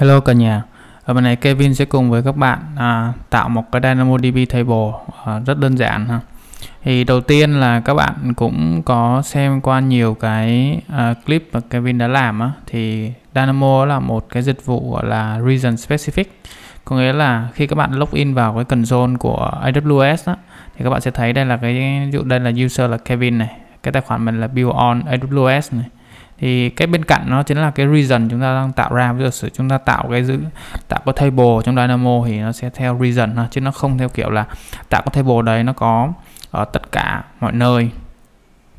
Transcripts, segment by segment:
Hello cả nhà ở bên này Kevin sẽ cùng với các bạn à, tạo một cái DynamoDB table à, rất đơn giản ha thì đầu tiên là các bạn cũng có xem qua nhiều cái à, clip mà Kevin đã làm á thì Dynamo là một cái dịch vụ gọi là region specific có nghĩa là khi các bạn login vào cái console của AWS á, thì các bạn sẽ thấy đây là cái ví dụ đây là user là Kevin này cái tài khoản mình là build on AWS này thì cái bên cạnh nó chính là cái reason chúng ta đang tạo ra bây giờ chúng ta tạo cái giữ tạo cái table trong Dynamo thì nó sẽ theo reason chứ nó không theo kiểu là tạo cái table đấy nó có ở ờ, tất cả mọi nơi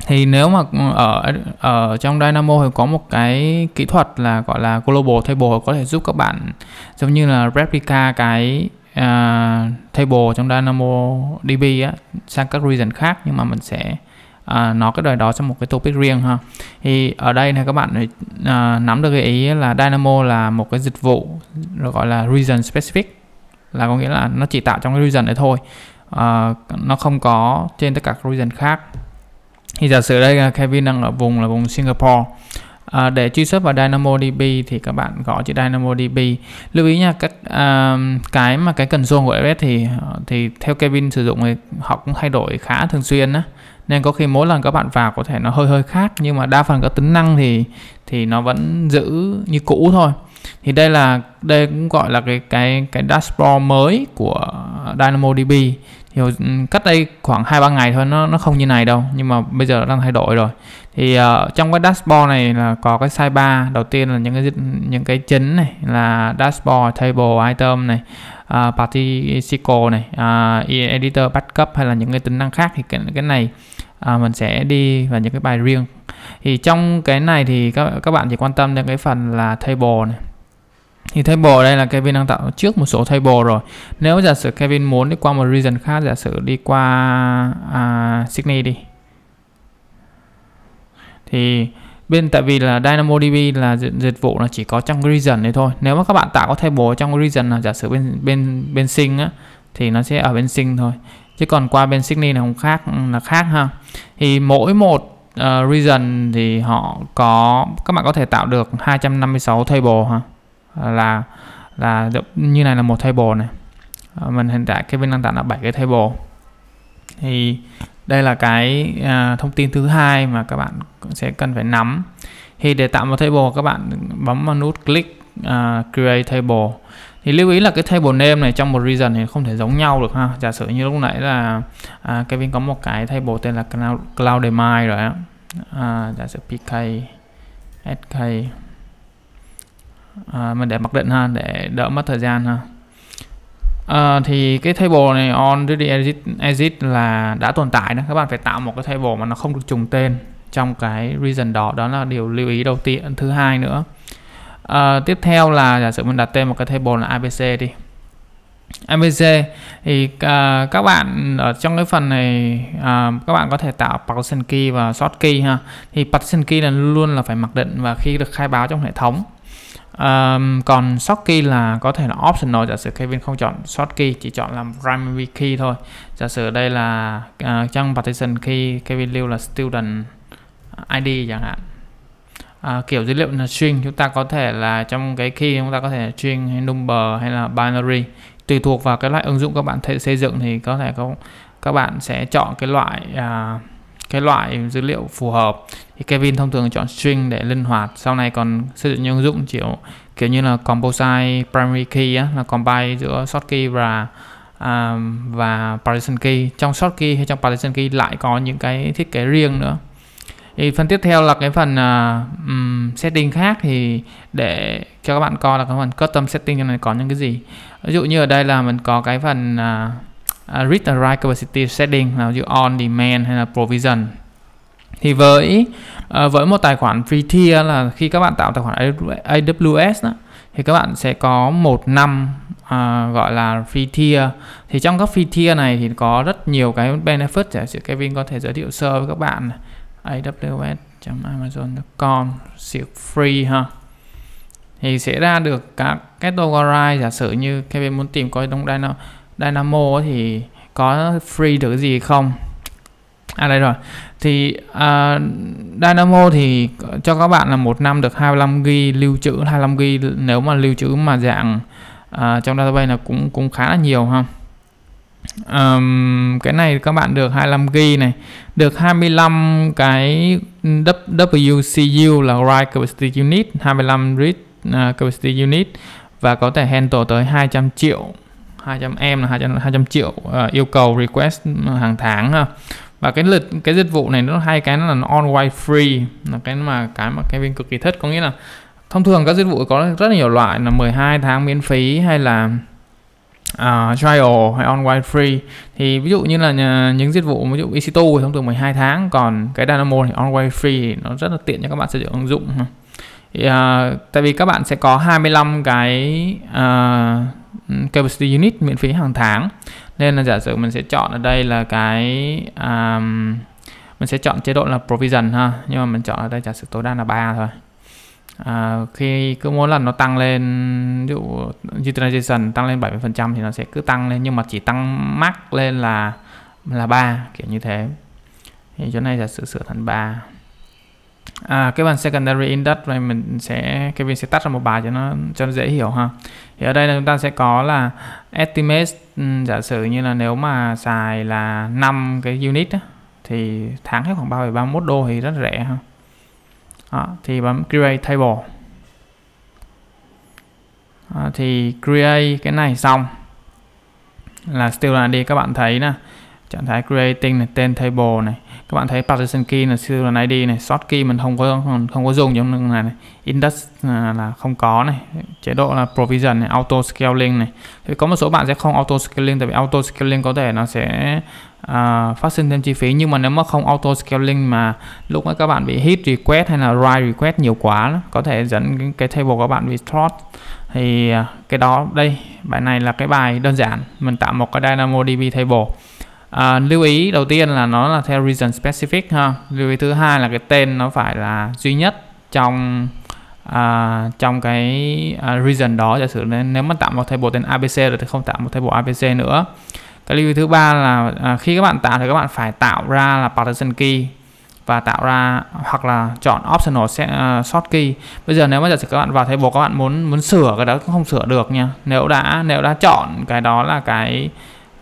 thì nếu mà ừ, ở ở trong Dynamo thì có một cái kỹ thuật là gọi là global table có thể giúp các bạn giống như là replica cái uh, table trong Dynamo DB á, sang các reason khác nhưng mà mình sẽ à, nói cái đời đó trong một cái topic riêng ha thì ở đây này các bạn à, nắm được cái ý là Dynamo là một cái dịch vụ gọi là region specific là có nghĩa là nó chỉ tạo trong cái region đấy thôi à, nó không có trên tất cả các region khác thì giả sử đây là Kevin đang ở vùng là vùng Singapore À, để truy xuất vào DynamoDB thì các bạn gõ chữ DynamoDB lưu ý nha các à, cái mà cái cần của AWS thì thì theo Kevin sử dụng thì họ cũng thay đổi khá thường xuyên á nên có khi mỗi lần các bạn vào có thể nó hơi hơi khác nhưng mà đa phần các tính năng thì thì nó vẫn giữ như cũ thôi thì đây là đây cũng gọi là cái cái cái dashboard mới của DynamoDB thì ừ, cách đây khoảng hai ba ngày thôi nó nó không như này đâu nhưng mà bây giờ nó đang thay đổi rồi thì uh, trong cái dashboard này là có cái sidebar đầu tiên là những cái những cái chính này là dashboard table item này uh, à, participle này uh, e- editor backup hay là những cái tính năng khác thì cái, cái này uh, mình sẽ đi vào những cái bài riêng thì trong cái này thì các, các bạn chỉ quan tâm đến cái phần là table này thì table đây là Kevin đang tạo trước một số table rồi nếu giả sử Kevin muốn đi qua một region khác giả sử đi qua uh, Sydney đi thì bên tại vì là DynamoDB là dịch, dịch vụ là chỉ có trong region đấy thôi nếu mà các bạn tạo có thay table trong region là giả sử bên bên bên sinh á thì nó sẽ ở bên sinh thôi chứ còn qua bên Sydney là không khác là khác ha thì mỗi một uh, region thì họ có các bạn có thể tạo được 256 table ha là là như này là một table này ờ, mình hiện tại cái bên đang tạo là 7 cái table thì đây là cái à, thông tin thứ hai mà các bạn sẽ cần phải nắm thì để tạo một table các bạn bấm vào nút click à, create table thì lưu ý là cái table name này trong một region thì không thể giống nhau được ha giả sử như lúc nãy là à, Kevin có một cái table tên là cloud, cloud demi rồi á à, giả sử pk sk à, mình để mặc định ha để đỡ mất thời gian ha Ờ, thì cái table này on ready exit, exit là đã tồn tại đó các bạn phải tạo một cái table mà nó không được trùng tên trong cái region đó đó là điều lưu ý đầu tiên thứ hai nữa à, tiếp theo là giả sử mình đặt tên một cái table là abc đi abc thì à, các bạn ở trong cái phần này à, các bạn có thể tạo partition key và sort key ha thì partition key là luôn là phải mặc định và khi được khai báo trong hệ thống Um, còn short key là có thể là optional giả sử Kevin không chọn short key chỉ chọn làm primary key thôi giả sử đây là uh, trong partition key Kevin lưu là student ID chẳng hạn à, kiểu dữ liệu là string chúng ta có thể là trong cái key chúng ta có thể là string hay number hay là binary tùy thuộc vào cái loại ứng dụng các bạn xây dựng thì có thể có các bạn sẽ chọn cái loại uh, cái loại dữ liệu phù hợp thì Kevin thông thường chọn string để linh hoạt sau này còn xây dựng những ứng dụng kiểu kiểu như là composite primary key á, là combine giữa short key và um, và partition key trong short key hay trong partition key lại có những cái thiết kế riêng nữa thì phần tiếp theo là cái phần uh, um, setting khác thì để cho các bạn coi là cái phần custom setting này có những cái gì ví dụ như ở đây là mình có cái phần uh, uh, read and write capacity setting là on demand hay là provision thì với uh, với một tài khoản free tier là khi các bạn tạo tài khoản AWS đó, thì các bạn sẽ có một năm à, gọi là free tier thì trong các free tier này thì có rất nhiều cái benefit giả sử Kevin có thể giới thiệu sơ với các bạn aws.amazon.com siêu free ha thì sẽ ra được các category giả sử như Kevin muốn tìm coi trong đây nào Dynamo thì có free được gì không À đây rồi Thì uh, Dynamo thì cho các bạn là một năm được 25GB lưu trữ 25GB nếu mà lưu trữ mà dạng uh, trong database là cũng cũng khá là nhiều ha um, cái này các bạn được 25GB này được 25 cái WCU là Write Capacity Unit 25 Read uh, Capacity Unit và có thể handle tới 200 triệu 200 em là 200 200 triệu uh, yêu cầu request ờ, hàng tháng ha và cái lịch cái dịch vụ này nó hai cái nó là nó on white free là cái mà cái mà Kevin cực kỳ thích có nghĩa là thông thường các dịch vụ có rất nhiều loại là 12 tháng miễn phí hay là uh, trial hay on white free thì ví dụ như là nhà, những dịch vụ ví dụ EC2 thì thông thường 12 tháng còn cái Dynamo thì on white free nó rất là tiện cho các bạn sử dụng ứng dụng thì, uh, tại vì các bạn sẽ có 25 cái uh, capacity unit miễn phí hàng tháng nên là giả sử mình sẽ chọn ở đây là cái um, mình sẽ chọn chế độ là provision ha nhưng mà mình chọn ở đây giả sử tối đa là ba thôi à, khi cứ mỗi lần nó tăng lên ví dụ utilization tăng lên 70 phần trăm thì nó sẽ cứ tăng lên nhưng mà chỉ tăng max lên là là ba kiểu như thế thì chỗ này giả sử sửa thành 3 à, cái phần secondary index này mình sẽ cái viên sẽ tắt ra một bài cho nó cho nó dễ hiểu ha thì ở đây là chúng ta sẽ có là estimate ừ, giả sử như là nếu mà xài là 5 cái unit đó, thì tháng hết khoảng ba 3,31 đô thì rất rẻ ha đó, thì bấm create table đó, thì create cái này xong là still là đi các bạn thấy nè trạng thái creating này, tên table này các bạn thấy partition key là siêu là id này sort key mình không có không có dùng trong này, này. index là, không có này chế độ là provision này auto scaling này thì có một số bạn sẽ không auto scaling tại vì auto scaling có thể nó sẽ à, phát sinh thêm chi phí nhưng mà nếu mà không auto scaling mà lúc mà các bạn bị hit request hay là write request nhiều quá đó, có thể dẫn cái table các bạn bị throttling thì à, cái đó đây bài này là cái bài đơn giản mình tạo một cái dynamo db table À, lưu ý đầu tiên là nó là theo region specific ha. Lưu ý thứ hai là cái tên nó phải là duy nhất trong à, trong cái à, region đó giả sử nên nếu mà tạo một table tên ABC rồi thì không tạo một table ABC nữa cái lưu ý thứ ba là à, khi các bạn tạo thì các bạn phải tạo ra là partition key và tạo ra hoặc là chọn optional set, uh, à, short key bây giờ nếu mà giả sử các bạn vào table các bạn muốn muốn sửa cái đó cũng không sửa được nha nếu đã nếu đã chọn cái đó là cái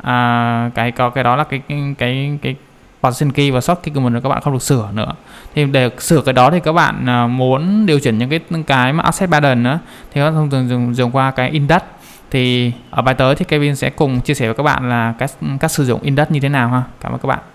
à, cái có cái đó là cái cái cái, cái position key và short key của mình các bạn không được sửa nữa thì để sửa cái đó thì các bạn à, muốn điều chỉnh những cái những cái mà asset pattern nữa thì các bạn thông thường dùng dùng qua cái index thì ở bài tới thì Kevin sẽ cùng chia sẻ với các bạn là cách cách sử dụng index như thế nào ha cảm ơn các bạn